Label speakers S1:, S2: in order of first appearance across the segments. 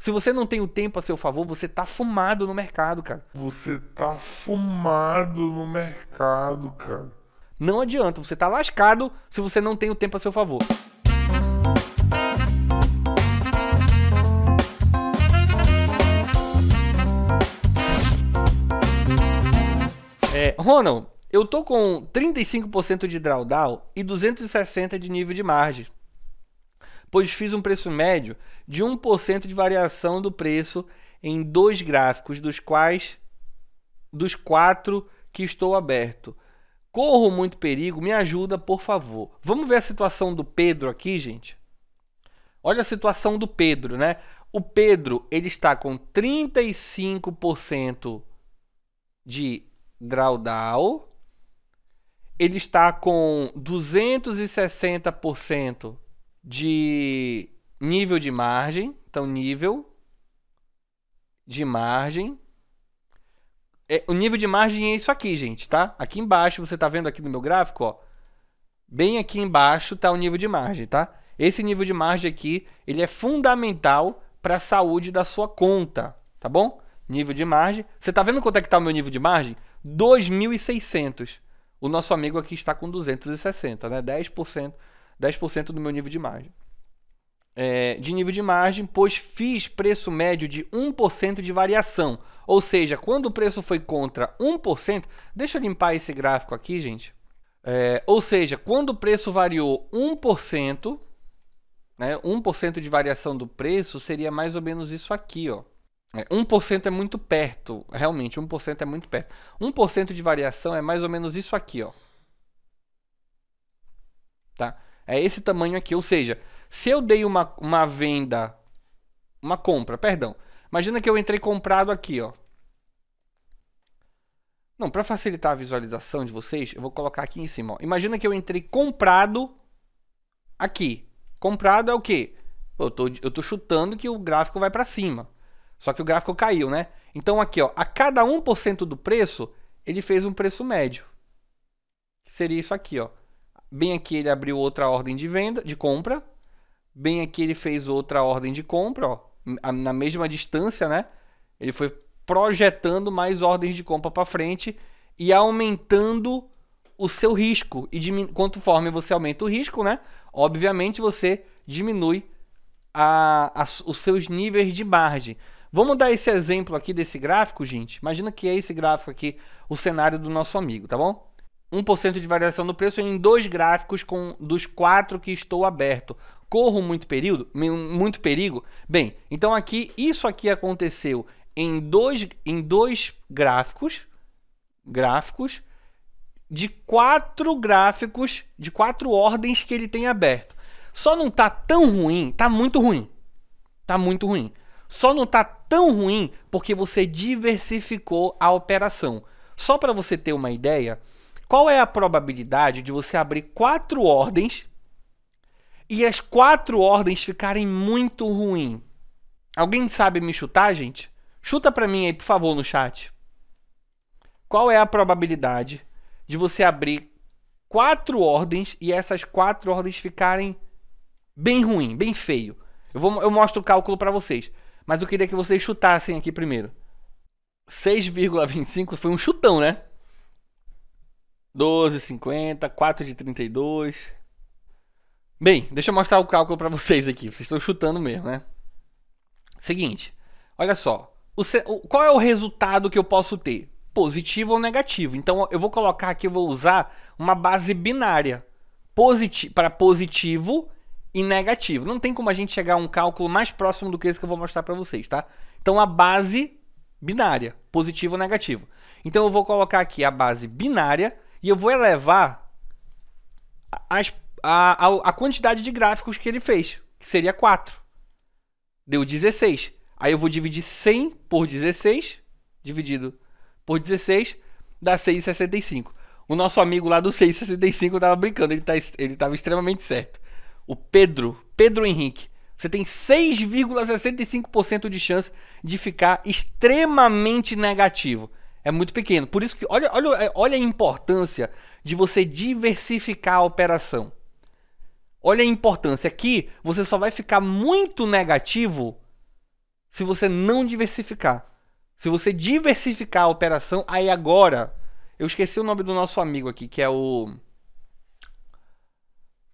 S1: Se você não tem o tempo a seu favor, você tá fumado no mercado, cara. Você tá fumado no mercado, cara. Não adianta, você tá lascado se você não tem o tempo a seu favor. É, Ronald, eu tô com 35% de drawdown e 260 de nível de margem pois fiz um preço médio de 1% de variação do preço em dois gráficos, dos quais dos quatro que estou aberto. Corro muito perigo, me ajuda, por favor. Vamos ver a situação do Pedro aqui, gente? Olha a situação do Pedro, né? O Pedro, ele está com 35% de drawdown. Ele está com 260% de nível de margem. Então, nível de margem. É, o nível de margem é isso aqui, gente, tá? Aqui embaixo, você está vendo aqui no meu gráfico, ó. Bem aqui embaixo está o nível de margem, tá? Esse nível de margem aqui, ele é fundamental para a saúde da sua conta, tá bom? Nível de margem. Você está vendo quanto é que está o meu nível de margem? 2.600. O nosso amigo aqui está com 260, né? 10% 10% do meu nível de margem. É, de nível de margem, pois fiz preço médio de 1% de variação. Ou seja, quando o preço foi contra 1%, deixa eu limpar esse gráfico aqui, gente. É, ou seja, quando o preço variou 1%, né, 1% de variação do preço seria mais ou menos isso aqui. Ó. 1% é, é muito perto, realmente, 1% é muito perto. 1% de variação é mais ou menos isso aqui. Ó. Tá? É esse tamanho aqui. Ou seja, se eu dei uma, uma venda, uma compra, perdão. Imagina que eu entrei comprado aqui, ó. Não, para facilitar a visualização de vocês, eu vou colocar aqui em cima. Ó. Imagina que eu entrei comprado aqui. Comprado é o quê? Eu tô, eu tô chutando que o gráfico vai para cima. Só que o gráfico caiu, né? Então aqui, ó, a cada 1% do preço, ele fez um preço médio. seria isso aqui, ó. Bem aqui ele abriu outra ordem de venda, de compra. Bem aqui ele fez outra ordem de compra, ó, hum, na mesma distância, né? Ele foi projetando mais ordens de compra para frente e aumentando o seu risco. E quanto conforme você aumenta o risco, né? Obviamente você diminui a, a, os seus níveis de margem. Vamos dar esse exemplo aqui desse gráfico, gente. Imagina que é esse gráfico aqui, o cenário do nosso amigo, tá bom? 1% de variação no preço em dois gráficos com dos quatro que estou aberto. Corro muito período, muito perigo. Bem, então aqui isso aqui aconteceu em dois, em dois gráficos, gráficos de quatro gráficos, de quatro ordens que ele tem aberto. Só não tá tão ruim, tá muito ruim. Tá muito ruim. Só não tá tão ruim porque você diversificou a operação. Só para você ter uma ideia, qual é a probabilidade de você abrir quatro ordens e as quatro ordens ficarem muito ruim? Alguém sabe me chutar, gente? Chuta para mim aí, por favor, no chat. Qual é a probabilidade de você abrir quatro ordens e essas quatro ordens ficarem bem ruim, bem feio? Eu, vou, eu mostro o cálculo para vocês, mas eu queria que vocês chutassem aqui primeiro. 6,25 foi um chutão, né? 12,50, 4 de 32. Bem, deixa eu mostrar o cálculo para vocês aqui. Vocês estão chutando mesmo, né? Seguinte, olha só. O, qual é o resultado que eu posso ter? Positivo ou negativo. Então, eu vou colocar aqui, eu vou usar uma base binária. Positi para positivo e negativo. Não tem como a gente chegar a um cálculo mais próximo do que esse que eu vou mostrar para vocês, tá? Então, a base binária, positivo ou negativo. Então, eu vou colocar aqui a base binária e eu vou elevar as, a, a, a quantidade de gráficos que ele fez, que seria 4. Deu 16. Aí eu vou dividir 100 por 16, dividido por 16, dá 6,65. O nosso amigo lá do 665 estava brincando, ele tá, estava extremamente certo. O Pedro, Pedro Henrique, você tem 6,65% de chance de ficar extremamente negativo. É muito pequeno. Por isso que olha, olha, é, olha a importância de você diversificar a operação. Olha a importância. Aqui você só vai ficar muito negativo se você não diversificar. Se você diversificar a operação, aí agora. Eu esqueci o nome do nosso amigo aqui, que é o.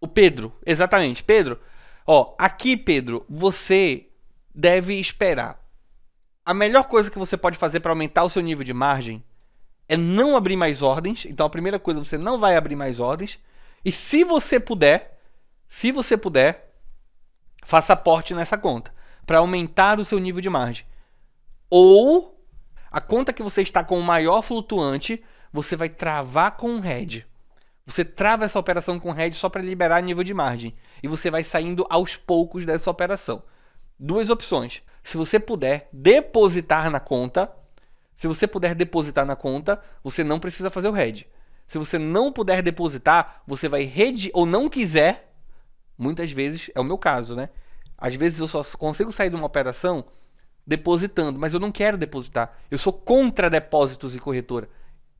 S1: O Pedro. Exatamente, Pedro. Ó, aqui, Pedro, você deve esperar a melhor coisa que você pode fazer para aumentar o seu nível de margem é não abrir mais ordens. Então a primeira coisa, você não vai abrir mais ordens. E se você puder, se você puder, faça aporte nessa conta para aumentar o seu nível de margem. Ou a conta que você está com o maior flutuante, você vai travar com um head. Você trava essa operação com head só para liberar nível de margem e você vai saindo aos poucos dessa operação duas opções. Se você puder depositar na conta, se você puder depositar na conta, você não precisa fazer o head. Se você não puder depositar, você vai rede ou não quiser, muitas vezes é o meu caso, né? Às vezes eu só consigo sair de uma operação depositando, mas eu não quero depositar. Eu sou contra depósitos e corretora.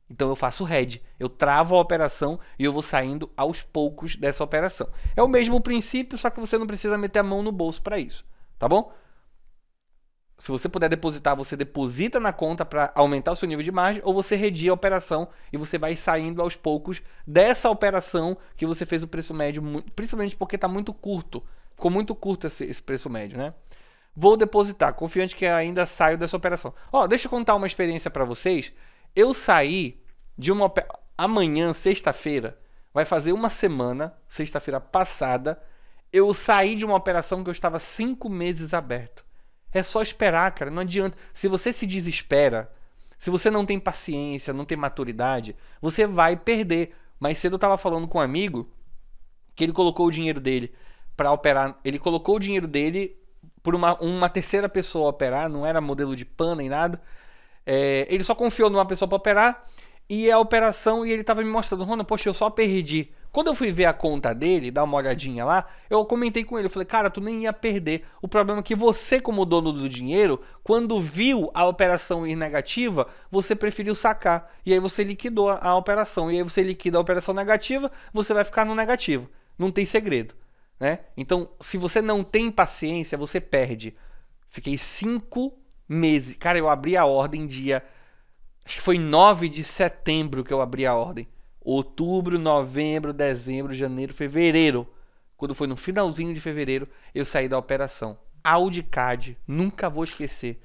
S1: Então eu faço head, eu travo a operação e eu vou saindo aos poucos dessa operação. É o mesmo princípio, só que você não precisa meter a mão no bolso para isso tá bom? Se você puder depositar, você deposita na conta para aumentar o seu nível de margem, ou você redia a operação e você vai saindo aos poucos dessa operação que você fez o preço médio, principalmente porque está muito curto. Ficou muito curto esse, esse, preço médio, né? Vou depositar, confiante que ainda saio dessa operação. Ó, deixa eu contar uma experiência para vocês. Eu saí de uma amanhã, sexta-feira, vai fazer uma semana, sexta-feira passada, eu saí de uma operação que eu estava cinco meses aberto. É só esperar, cara. Não adianta. Se você se desespera, se você não tem paciência, não tem maturidade, você vai perder. Mais cedo eu estava falando com um amigo que ele colocou o dinheiro dele para operar. Ele colocou o dinheiro dele por uma, uma terceira pessoa operar, não era modelo de PAN nem nada. É, ele só confiou numa pessoa para operar e a operação e ele estava me mostrando, Rona, poxa, eu só perdi. Quando eu fui ver a conta dele, dar uma olhadinha lá, eu comentei com ele, eu falei, cara, tu nem ia perder. O problema é que você, como dono do dinheiro, quando viu a operação ir negativa, você preferiu sacar. E aí você liquidou a operação. E aí você liquida a operação negativa, você vai ficar no negativo. Não tem segredo. Né? Então, se você não tem paciência, você perde. Fiquei cinco meses. Cara, eu abri a ordem dia Acho que foi 9 de setembro que eu abri a ordem. Outubro, novembro, dezembro, janeiro, fevereiro. Quando foi no finalzinho de fevereiro, eu saí da operação. AudiCAD, nunca vou esquecer.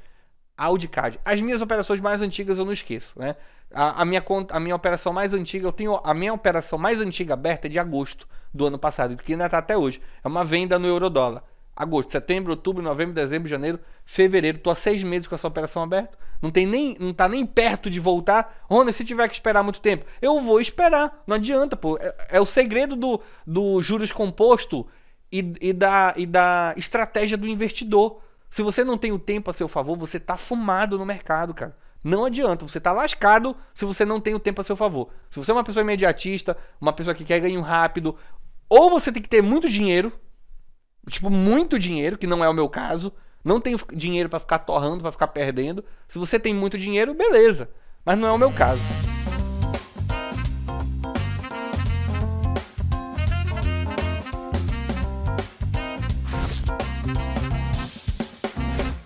S1: AudiCAD. As minhas operações mais antigas eu não esqueço, né? A, a, minha conta, a minha operação mais antiga, eu tenho a minha operação mais antiga aberta é de agosto do ano passado, que ainda está até hoje. É uma venda no eurodólar agosto, setembro, outubro, novembro, dezembro, janeiro, fevereiro. Tô há seis meses com essa operação aberta. Não tem nem, não tá nem perto de voltar. Rony, se tiver que esperar muito tempo, eu vou esperar. Não adianta, pô. É, é o segredo do, do juros composto e, e, da, e da estratégia do investidor. Se você não tem o tempo a seu favor, você tá fumado no mercado, cara. Não adianta, você tá lascado se você não tem o tempo a seu favor. Se você é uma pessoa imediatista, uma pessoa que quer ganho rápido, ou você tem que ter muito dinheiro, tipo, muito dinheiro, que não é o meu caso. Não tenho dinheiro para ficar torrando, para ficar perdendo. Se você tem muito dinheiro, beleza. Mas não é o meu caso.